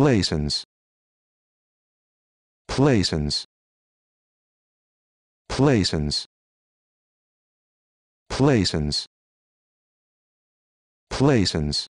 Plaisance. Plaisance. Plaisance. Plaisance. Plaisance.